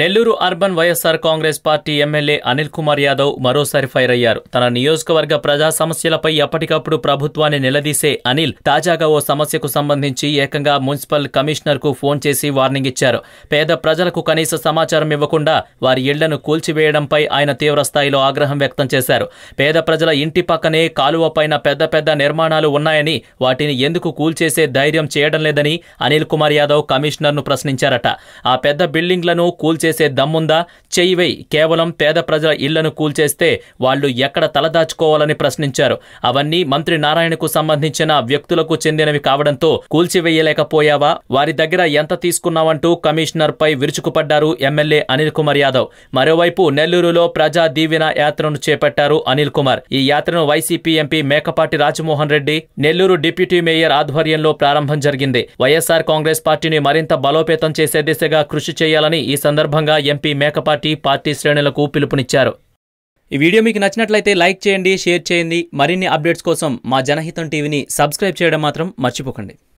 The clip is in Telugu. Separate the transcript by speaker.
Speaker 1: Nellore urban YSR Congress party MLA Anil Kumar Yadav మరోసారి ఫైర్ అయ్యారు తన నియోజకవర్గ ప్రజా సమస్యలపై ఎప్పటికప్పుడు ప్రభుత్వాన్ని నిలదీసే అనిల్ తాజాగా ఓ సమస్యకు సంబంధించి ఏకంగా మున్సిపల్ కు ఫోన్ చేసి వార్నింగ్ ఇచ్చారు పేద ప్రజలకు కనీస సమాచారం ఇవ్వకుండా వారి ఇళ్లను కూల్చివేయడంపై ఆయన తీవ్రస్థాయిలో ఆగ్రహం వ్యక్తం చేశారు పేద ప్రజల ఇంటి పక్కనే కాలువ పైన పెద్ద పెద్ద నిర్మాణాలు ఉన్నాయని వాటిని ఎందుకు కూల్చేసే ధైర్యం చేయడం లేదని అనిల్ కుమార్ యాదవ్ కమిషనర్ను ప్రశ్నించారట ఆ పెద్ద బిల్డింగ్లను కూల్చి కూల్చేసే దమ్ముందా చెయ్యివై కేవలం పేద ప్రజల ఇళ్లను కూల్చేస్తే వాళ్ళు ఎక్కడ తలదాచుకోవాలని ప్రశ్నించారు అవన్నీ మంత్రి నారాయణకు సంబంధించిన వ్యక్తులకు చెందినవి కావడంతో కూల్చివేయలేకపోయావా వారి దగ్గర ఎంత తీసుకున్నావంటూ కమిషనర్పై విరుచుకుపడ్డారు ఎమ్మెల్యే అనిల్ కుమార్ యాదవ్ మరోవైపు నెల్లూరులో ప్రజా దీవెన యాత్రను చేపట్టారు అనిల్ కుమార్ ఈ యాత్రను YCP MP Mekapati Rajamohan Reddy Nellore deputy mayor ఆధ్వర్యంలో ప్రారంభం జరిగింది వైఎస్సార్ కాంగ్రెస్ పార్టీని మరింత బలోపేతం చేసే దిశగా కృషి చేయాలని ఈ సందర్భంగా సందర్భంగా ఎంపీ మేకపాటి పార్టీ శ్రేణులకు పిలుపునిచ్చారు ఈ వీడియో మీకు నచ్చినట్లయితే లైక్ చేయండి షేర్ చేయండి మరిన్ని అప్డేట్స్ కోసం మా జనహితం టీవీని సబ్స్క్రైబ్ చేయడం మాత్రం మర్చిపోకండి